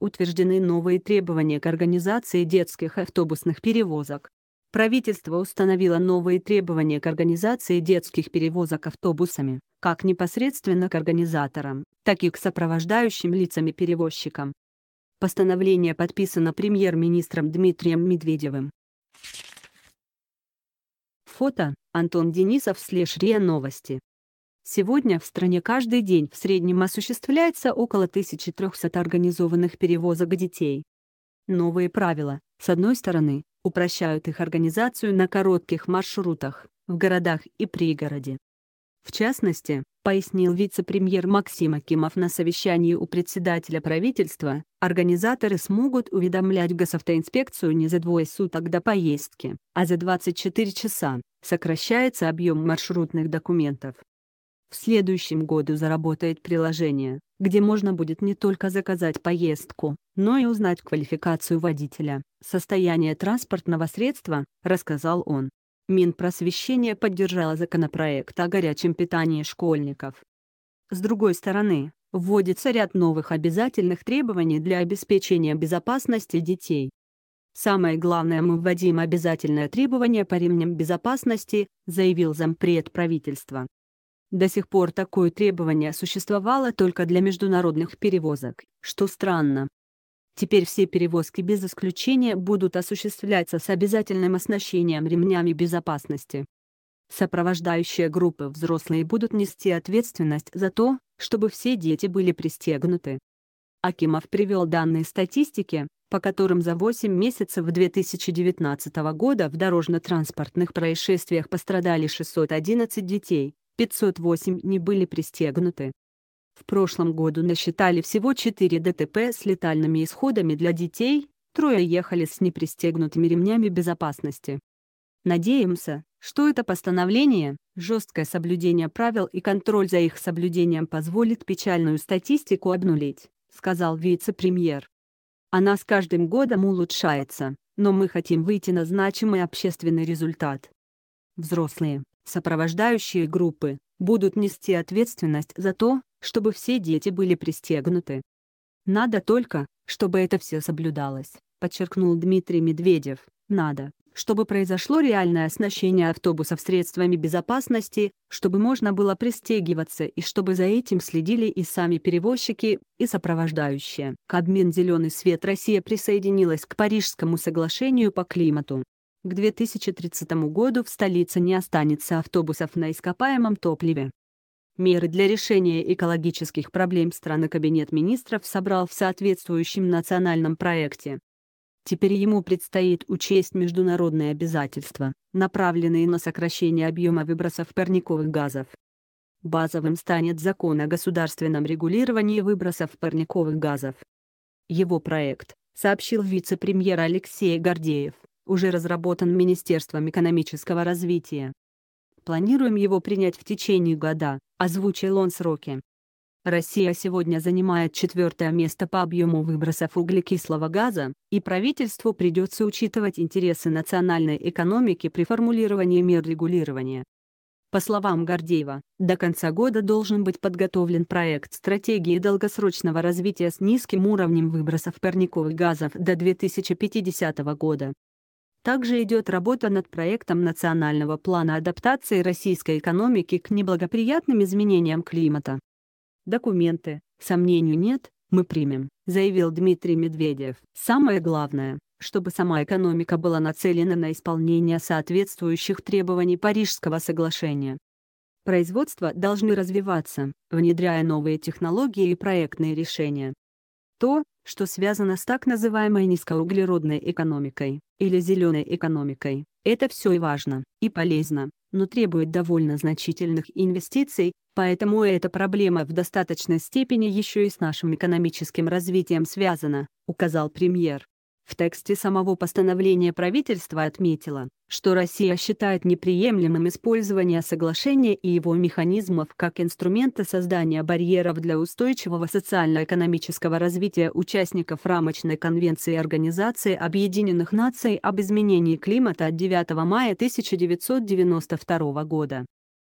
утверждены новые требования к организации детских автобусных перевозок. Правительство установило новые требования к организации детских перевозок автобусами, как непосредственно к организаторам, так и к сопровождающим лицам и перевозчикам. Постановление подписано премьер-министром Дмитрием Медведевым. Фото Антон Денисов слэш РИА Новости Сегодня в стране каждый день в среднем осуществляется около 1300 организованных перевозок детей. Новые правила, с одной стороны, упрощают их организацию на коротких маршрутах, в городах и пригороде. В частности, пояснил вице-премьер Максим Акимов на совещании у председателя правительства, организаторы смогут уведомлять госавтоинспекцию не за двое суток до поездки, а за 24 часа, сокращается объем маршрутных документов. В следующем году заработает приложение, где можно будет не только заказать поездку, но и узнать квалификацию водителя, состояние транспортного средства, рассказал он. Минпросвещение поддержало законопроект о горячем питании школьников. С другой стороны, вводится ряд новых обязательных требований для обеспечения безопасности детей. «Самое главное мы вводим обязательное требование по ремням безопасности», заявил зампред правительства. До сих пор такое требование существовало только для международных перевозок, что странно. Теперь все перевозки без исключения будут осуществляться с обязательным оснащением ремнями безопасности. Сопровождающие группы взрослые будут нести ответственность за то, чтобы все дети были пристегнуты. Акимов привел данные статистики, по которым за 8 месяцев 2019 года в дорожно-транспортных происшествиях пострадали 611 детей, 508 не были пристегнуты. В прошлом году насчитали всего 4 ДТП с летальными исходами для детей, трое ехали с непристегнутыми ремнями безопасности. Надеемся, что это постановление, жесткое соблюдение правил и контроль за их соблюдением позволит печальную статистику обнулить, сказал вице-премьер. Она с каждым годом улучшается, но мы хотим выйти на значимый общественный результат. Взрослые, Сопровождающие группы будут нести ответственность за то, чтобы все дети были пристегнуты. Надо только, чтобы это все соблюдалось, подчеркнул Дмитрий Медведев. Надо, чтобы произошло реальное оснащение автобусов средствами безопасности, чтобы можно было пристегиваться и чтобы за этим следили и сами перевозчики, и сопровождающие. К обмен «Зеленый свет» Россия присоединилась к Парижскому соглашению по климату к 2030 году в столице не останется автобусов на ископаемом топливе. Меры для решения экологических проблем страны Кабинет министров собрал в соответствующем национальном проекте. Теперь ему предстоит учесть международные обязательства, направленные на сокращение объема выбросов парниковых газов. Базовым станет закон о государственном регулировании выбросов парниковых газов. Его проект, сообщил вице-премьер Алексей Гордеев уже разработан Министерством экономического развития. Планируем его принять в течение года, озвучил он сроки. Россия сегодня занимает четвертое место по объему выбросов углекислого газа, и правительству придется учитывать интересы национальной экономики при формулировании мер регулирования. По словам Гордеева, до конца года должен быть подготовлен проект стратегии долгосрочного развития с низким уровнем выбросов парниковых газов до 2050 года. Также идет работа над проектом национального плана адаптации российской экономики к неблагоприятным изменениям климата. Документы, сомнений нет, мы примем, заявил Дмитрий Медведев. Самое главное, чтобы сама экономика была нацелена на исполнение соответствующих требований Парижского соглашения. Производства должны развиваться, внедряя новые технологии и проектные решения. То, что связано с так называемой низкоуглеродной экономикой, или зеленой экономикой. Это все и важно, и полезно, но требует довольно значительных инвестиций, поэтому эта проблема в достаточной степени еще и с нашим экономическим развитием связана, указал премьер. В тексте самого постановления правительство отметило, что Россия считает неприемлемым использование соглашения и его механизмов как инструмента создания барьеров для устойчивого социально-экономического развития участников рамочной конвенции Организации Объединенных Наций об изменении климата от 9 мая 1992 года.